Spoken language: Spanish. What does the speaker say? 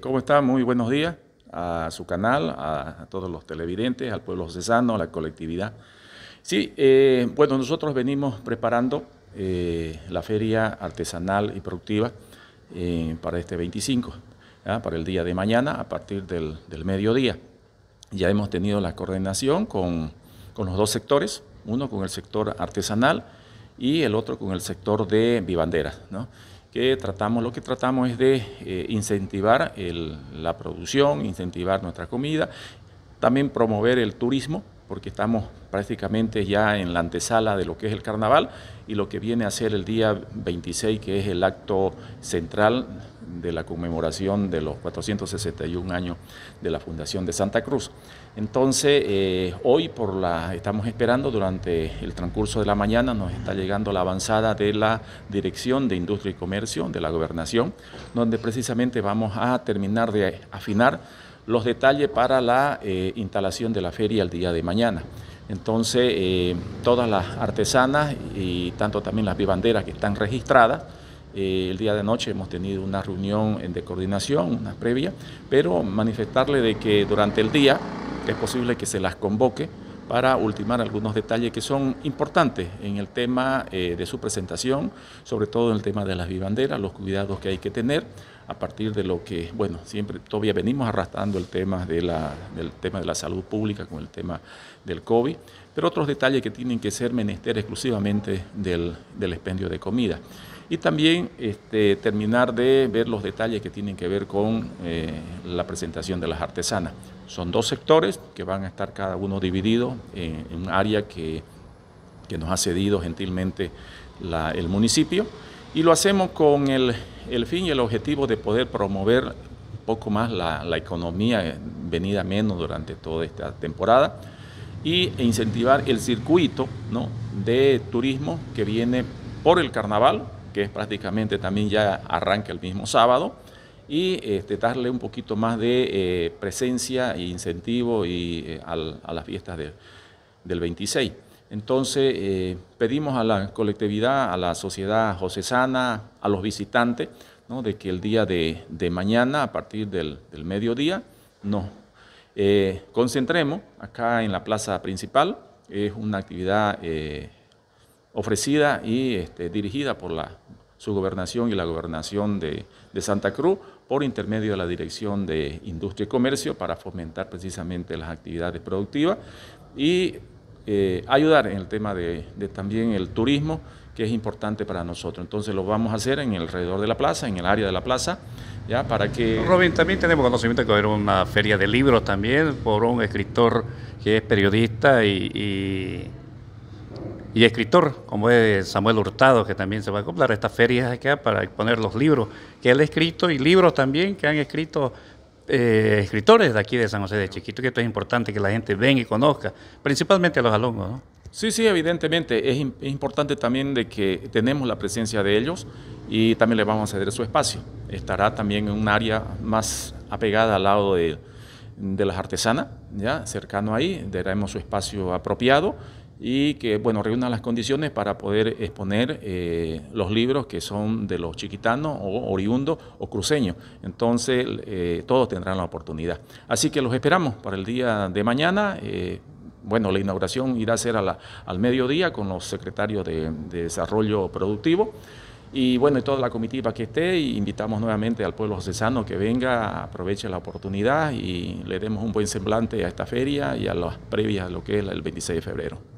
¿Cómo está? Muy buenos días a su canal, a, todos los televidentes, al pueblo cesano, a la colectividad. Sí, eh, bueno, nosotros venimos preparando eh, la feria artesanal y productiva eh, para este 25, para el día de mañana a partir del, mediodía. Ya hemos tenido la coordinación con, con los dos sectores, uno con el sector artesanal y el otro con el sector de vivanderas. ¿no? que tratamos, lo que tratamos es de eh, incentivar la producción, incentivar nuestra comida, también promover el turismo, porque estamos prácticamente ya en la antesala de lo que es el carnaval y lo que viene a ser el día 26, que es el acto central de la conmemoración de los 461 años de la fundación de Santa Cruz. Entonces, eh, hoy por la estamos esperando durante el transcurso de la mañana nos está llegando la avanzada de la Dirección de Industria y Comercio de la Gobernación, donde precisamente vamos a terminar de afinar los detalles para la eh, instalación de la feria el día de mañana. Entonces, eh, todas las artesanas y tanto también las vivanderas que están registradas, eh, el día de noche hemos tenido una reunión de coordinación, una previa, pero manifestarle de que durante el día es posible que se las convoque para ultimar algunos detalles que son importantes en el tema eh, de su presentación, sobre todo en el tema de las vivanderas, los cuidados que hay que tener a partir de lo que, bueno, siempre todavía venimos arrastrando el tema de la, del tema de la salud pública con el tema del COVID, pero otros detalles que tienen que ser menester exclusivamente del, del expendio de comida y también este, terminar de ver los detalles que tienen que ver con eh, la presentación de las artesanas. Son dos sectores que van a estar cada uno dividido en, un área que, nos ha cedido gentilmente el municipio y lo hacemos con el, fin y el objetivo de poder promover un poco más la, economía venida menos durante toda esta temporada y e incentivar el circuito ¿no? de turismo que viene por el carnaval que es prácticamente también ya arranca el mismo sábado, y este, darle un poquito más de eh, presencia e incentivo y, eh, a las fiestas del 26. Entonces, eh, pedimos a la colectividad, a la sociedad josesana, a los visitantes, de que el día de, mañana, a partir del, del mediodía, nos concentremos acá en la plaza principal. Es una actividad ofrecida y este, dirigida por la, su gobernación y la gobernación de, Santa Cruz por intermedio de la Dirección de Industria y Comercio para fomentar precisamente las actividades productivas y eh, ayudar en el tema de, también el turismo, que es importante para nosotros. Entonces lo vamos a hacer en el alrededor de la plaza, en el área de la plaza, ya para que... Robin, también tenemos conocimiento que va a haber una feria de libros también por un escritor que es periodista y y escritor, como es Samuel Hurtado, que también se va a acoplar a estas ferias acá para exponer los libros que él ha escrito y libros también que han escrito eh, escritores de aquí de San José de Chiquito, que esto es importante que la gente venga y conozca, principalmente a los alumnos. ¿no? Sí, sí, evidentemente. Es, importante también de que tenemos la presencia de ellos y también le vamos a ceder su espacio. Estará también en un área más apegada al lado de, de las artesanas, ya cercano ahí, daremos su espacio apropiado y que, bueno, reúnan las condiciones para poder exponer eh, los libros que son de los chiquitanos o oriundos o cruceños. Entonces, eh, todos tendrán la oportunidad. Así que los esperamos para el día de mañana. Eh, bueno, la inauguración irá a ser al mediodía con los secretarios de, Desarrollo Productivo y bueno, y toda la comitiva que esté, y invitamos nuevamente al pueblo cesano que venga, aproveche la oportunidad y le demos un buen semblante a esta feria y a las previas a lo que es el 26 de febrero.